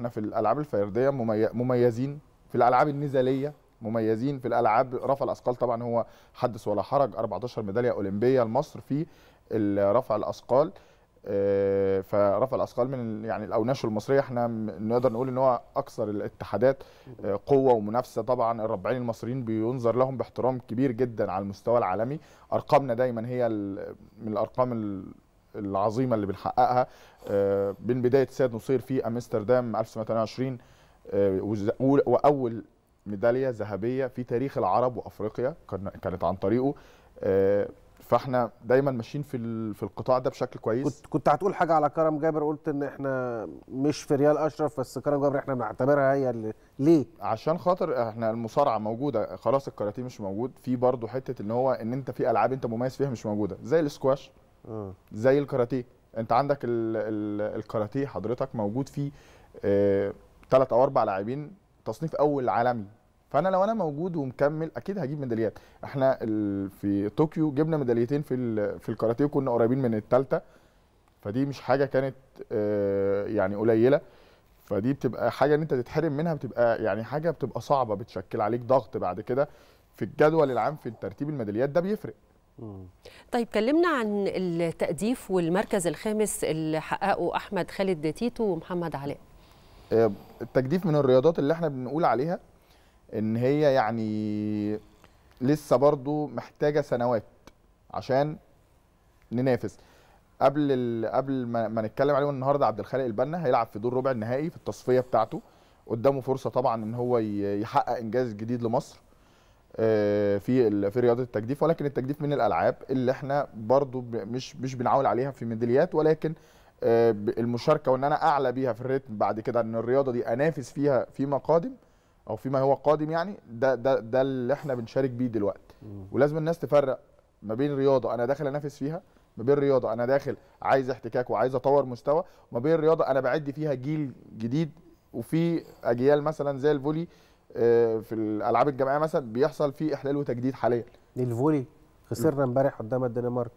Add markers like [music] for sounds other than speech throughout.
احنا في الالعاب الفرديه مميزين في الالعاب النزاليه مميزين في الالعاب رفع الاثقال طبعا هو حدث ولا حرج 14 ميداليه اولمبيه لمصر في رفع الاثقال آه، فرفع الاثقال من يعني الاوناش المصريه احنا نقدر نقول ان هو اكثر الاتحادات آه، قوه ومنافسه طبعا الربعين المصريين بينظر لهم باحترام كبير جدا على المستوى العالمي ارقامنا دايما هي من الارقام العظيمه اللي بنحققها آه، من بدايه سيد نصير في امستردام 1928 آه، واول ميداليه ذهبيه في تاريخ العرب وافريقيا كانت عن طريقه آه، فاحنا دايما ماشيين في في القطاع ده بشكل كويس كنت كنت هتقول حاجه على كرم جابر قلت ان احنا مش في ريال اشرف بس كرم جابر احنا بنعتبرها هي اللي ليه عشان خاطر احنا المصارعه موجوده خلاص الكاراتيه مش موجود في برضه حته ان هو ان انت في العاب انت مميز فيها مش موجوده زي الاسكواش زي الكاراتيه انت عندك الكاراتيه حضرتك موجود فيه ثلاث آه، او اربع لاعبين تصنيف اول عالمي فانا لو انا موجود ومكمل اكيد هجيب ميداليات احنا في طوكيو جبنا ميداليتين في في الكاراتيه وكنا قريبين من الثالثه فدي مش حاجه كانت آه، يعني قليله فدي بتبقى حاجه ان انت تتحرم منها بتبقى يعني حاجه بتبقى صعبه بتشكل عليك ضغط بعد كده في الجدول العام في ترتيب الميداليات ده بيفرق طيب كلمنا عن التأديف والمركز الخامس اللي حققه أحمد خالد تيتو ومحمد علاء آه، التجديف من الرياضات اللي احنا بنقول عليها ان هي يعني لسه برضو محتاجة سنوات عشان ننافس قبل قبل ما نتكلم عليه النهارده عبد الخالق البنا هيلعب في دور ربع النهائي في التصفيه بتاعته قدامه فرصه طبعا ان هو يحقق انجاز جديد لمصر آه، في في رياضه التجديف ولكن التجديف من الالعاب اللي احنا برضو مش مش بنعول عليها في ميداليات ولكن آه، المشاركه وان انا اعلى بيها في الريتم بعد كده ان الرياضه دي انافس فيها فيما قادم او فيما هو قادم يعني ده ده ده اللي احنا بنشارك بيه دلوقتي ولازم الناس تفرق ما بين رياضه انا داخل انافس فيها ما بين رياضه انا داخل عايز احتكاك وعايز اطور مستوى ما بين رياضه انا بعد فيها جيل جديد وفي اجيال مثلا زي الفولي آه، في الالعاب الجماعيه مثلا بيحصل فيه احلال وتجديد حاليا للفولي خسرنا امبارح قدام الدنمارك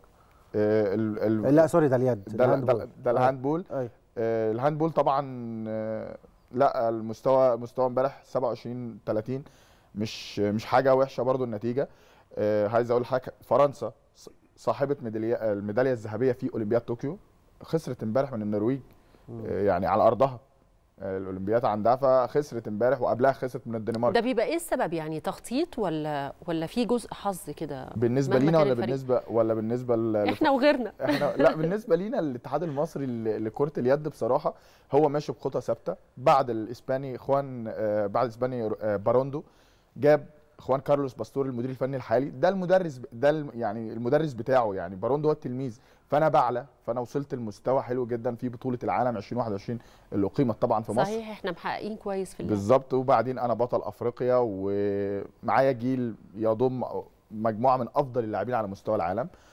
الـ آه، الـ آه، لا سوري ده اليد ده الهاندبول ده الهاندبول آه. الهاند بول طبعا لا المستوى مستوى امبارح 27 30 مش مش حاجه وحشه برضو النتيجه عايز اقول حاجه فرنسا صاحبه ميداليه الميداليه الذهبيه في اولمبياد طوكيو خسرت امبارح من النرويج يعني على ارضها الاولمبياد عندها فخسرت امبارح وقبلها خسرت من الدنمارك ده بيبقى ايه السبب يعني تخطيط ولا ولا في جزء حظ كده بالنسبه لينا ولا بالنسبه ولا بالنسبه احنا وغيرنا [laughs] احنا لا بالنسبه لينا الاتحاد المصري لكره اليد بصراحه هو ماشي بخطى ثابته بعد الاسباني اخوان آه، بعد الاسباني آه، باروندو جاب اخوان كارلوس باستور المدير الفني الحالي ده المدرس ده يعني المدرس بتاعه يعني بارون هو التلميذ فانا بعلى فانا وصلت لمستوى حلو جدا في بطوله العالم 2021 اللي اقيمت طبعا في مصر صحيح احنا محققين كويس في بالظبط وبعدين انا بطل افريقيا ومعايا جيل يضم مجموعه من افضل اللاعبين على مستوى العالم